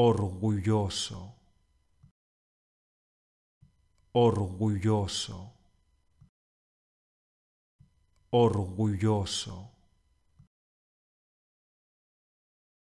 orgulloso, orgulloso, orgulloso.